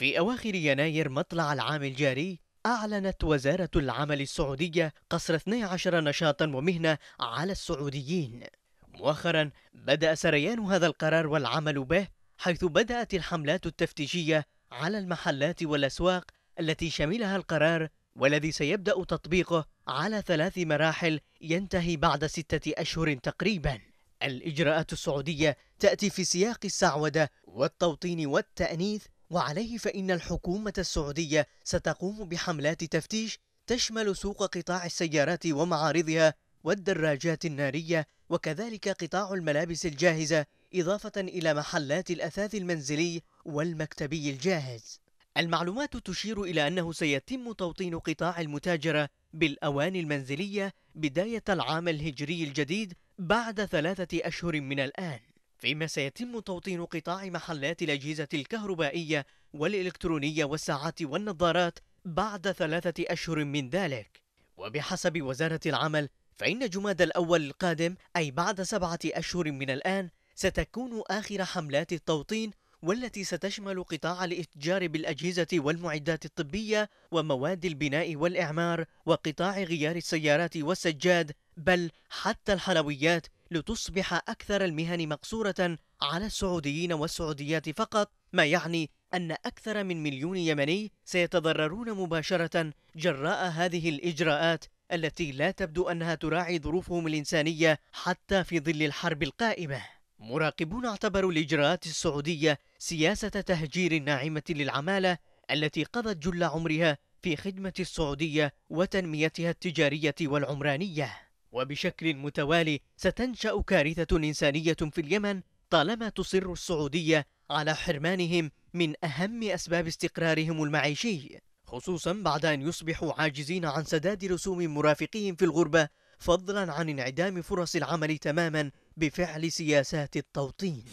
في أواخر يناير مطلع العام الجاري أعلنت وزارة العمل السعودية قصر 12 نشاطا ومهنة على السعوديين مؤخرا بدأ سريان هذا القرار والعمل به حيث بدأت الحملات التفتيشية على المحلات والأسواق التي شملها القرار والذي سيبدأ تطبيقه على ثلاث مراحل ينتهي بعد ستة أشهر تقريبا الإجراءات السعودية تأتي في سياق السعودة والتوطين والتأنيث وعليه فإن الحكومة السعودية ستقوم بحملات تفتيش تشمل سوق قطاع السيارات ومعارضها والدراجات النارية وكذلك قطاع الملابس الجاهزة إضافة إلى محلات الأثاث المنزلي والمكتبي الجاهز المعلومات تشير إلى أنه سيتم توطين قطاع المتاجرة بالأواني المنزلية بداية العام الهجري الجديد بعد ثلاثة أشهر من الآن فيما سيتم توطين قطاع محلات الأجهزة الكهربائية والإلكترونية والساعات والنظارات بعد ثلاثة أشهر من ذلك وبحسب وزارة العمل فإن جماد الأول القادم أي بعد سبعة أشهر من الآن ستكون آخر حملات التوطين والتي ستشمل قطاع الاتجار بالاجهزه والمعدات الطبيه ومواد البناء والاعمار وقطاع غيار السيارات والسجاد بل حتى الحلويات لتصبح أكثر المهن مقصورة على السعوديين والسعوديات فقط ما يعني أن أكثر من مليون يمني سيتضررون مباشرة جراء هذه الإجراءات التي لا تبدو أنها تراعي ظروفهم الإنسانية حتى في ظل الحرب القائمة مراقبون اعتبروا الإجراءات السعودية سياسة تهجير ناعمة للعمالة التي قضت جل عمرها في خدمة السعودية وتنميتها التجارية والعمرانية وبشكل متوالي ستنشأ كارثة إنسانية في اليمن طالما تصر السعودية على حرمانهم من أهم أسباب استقرارهم المعيشي خصوصا بعد أن يصبحوا عاجزين عن سداد رسوم مرافقيهم في الغربة فضلا عن انعدام فرص العمل تماما بفعل سياسات التوطين